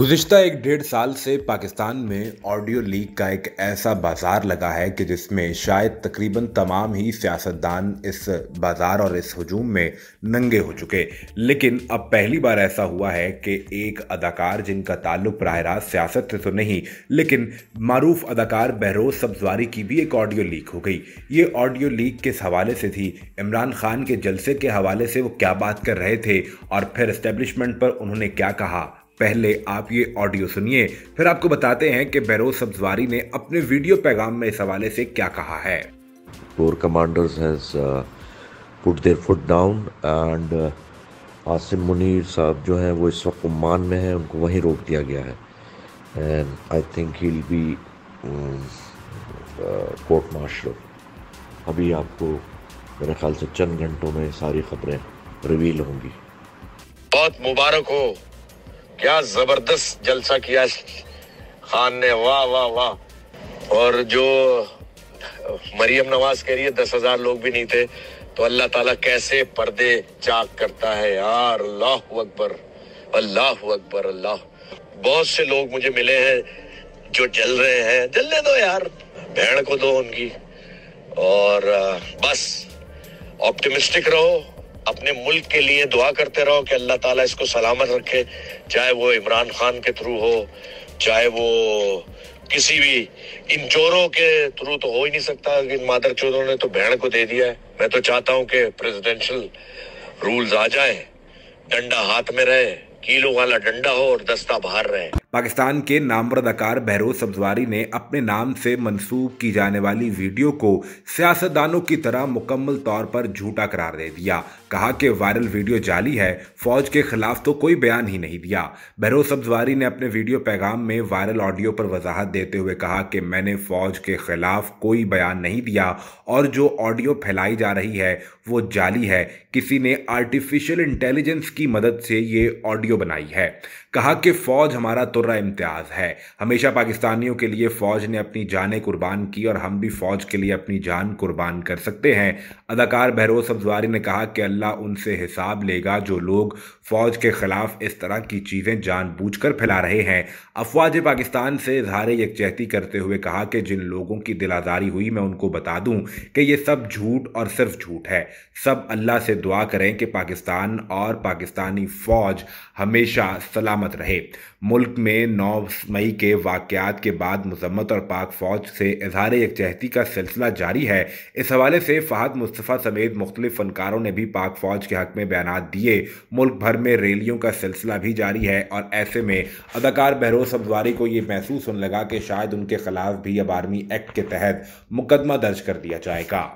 गुज्त एक डेढ़ साल से पाकिस्तान में ऑडियो लीक का एक ऐसा बाज़ार लगा है कि जिसमें शायद तकरीबन तमाम ही सियासतदान इस बाज़ार और इस हजूम में नंगे हो चुके लेकिन अब पहली बार ऐसा हुआ है कि एक अदाकार जिनका ताल्लुक बरह रास्त सियासत से तो नहीं लेकिन मरूफ अदाकार बहरोज सब्जवारी की भी एक ऑडियो लीक हो गई ये ऑडियो लीक किस हवाले से थी इमरान खान के जलसे के हवाले से वो क्या बात कर रहे थे और फिर इस्टेब्लिशमेंट पर उन्होंने क्या कहा पहले आप ये ऑडियो सुनिए फिर आपको बताते हैं कि बैरोज सब्जवारी ने अपने वीडियो पैगाम में इस हवाले से क्या कहा है core commanders has put their foot down and Asim Munir साहब जो हैं वो इस वक्त उमान में हैं उनको वहीं रोक दिया गया है and I think he be court martial अभी आपको मेरे ख्याल से चंद घंटों में सारी खबरें रिवील होंगी बहुत मुबारक हो क्या जबरदस्त जलसा किया खान ने वाह वाह वाह और जो मरियम नवाज कह रही है दस हजार लोग भी नहीं थे तो अल्लाह ताला कैसे पर्दे चाक करता है यार अल्लाह अकबर अल्लाह अकबर अल्लाह बहुत से लोग मुझे मिले हैं जो जल रहे हैं जलने दो यार भेड़ को दो उनकी और बस ऑप्टिमिस्टिक रहो अपने मुल्क के लिए दुआ करते रहो कि अल्लाह ताला इसको सलामत रखे चाहे वो इमरान खान के थ्रू हो चाहे वो किसी भी इन चोरों के थ्रू तो हो ही नहीं सकता इन मादर चोरों ने तो बहन को दे दिया है मैं तो चाहता हूँ कि प्रेसिडेंशियल रूल्स आ जाए डंडा हाथ में रहे कीलों वाला डंडा हो और दस्ता बाहर रहे पाकिस्तान के नामवर अदाकार बहरोज सब्जवारी ने अपने नाम से मंसूब की जाने वाली वीडियो को सियासतदानों की तरह मुकम्मल तौर पर झूठा करार दे दिया कहा कि वायरल वीडियो जाली है फौज के खिलाफ तो कोई बयान ही नहीं दिया बहरोज सब्जवारी ने अपने वीडियो पैगाम में वायरल ऑडियो पर वजाहत देते हुए कहा कि मैंने फौज के खिलाफ कोई बयान नहीं दिया और जो ऑडियो फैलाई जा रही है वो जाली है किसी ने आर्टिफिशियल इंटेलिजेंस की मदद से ये ऑडियो बनाई है कहा कि फौज हमारा तो तुर्रा इम्तियाज़ है हमेशा पाकिस्तानियों के लिए फ़ौज ने अपनी जानें कुर्बान की और हम भी फ़ौज के लिए अपनी जान कुर्बान कर सकते हैं अदाकार बहरोज सब्जवारी ने कहा कि अल्लाह उनसे हिसाब लेगा जो लोग फ़ौज के ख़िलाफ़ इस तरह की चीज़ें जानबूझकर फैला रहे हैं अफवाज पाकिस्तान से इजहार यकजहती करते हुए कहा कि जिन लोगों की दिलादारी हुई मैं उनको बता दूं कि ये सब झूठ और सिर्फ झूठ है सब अल्लाह से दुआ करें कि पाकिस्तान और पाकिस्तानी फ़ौज हमेशा सलामत रहे मुल्क में में 9 मई के वाक़ात के बाद मजम्मत और पाक फौज से इजहार यकजहती का सिलसिला जारी है इस हवाले से फहद मुस्तफ़ा समेत मुख्तलिफ फनकारों ने भी पाक फौज के हक में बयान दिए मुल्क भर में रैलियों का सिलसिला भी जारी है और ऐसे में अदाकार बहरोज सब्जवारी को ये महसूस होने लगा कि शायद उनके खिलाफ भी अब आर्मी एक्ट के तहत मुकदमा दर्ज कर दिया जाएगा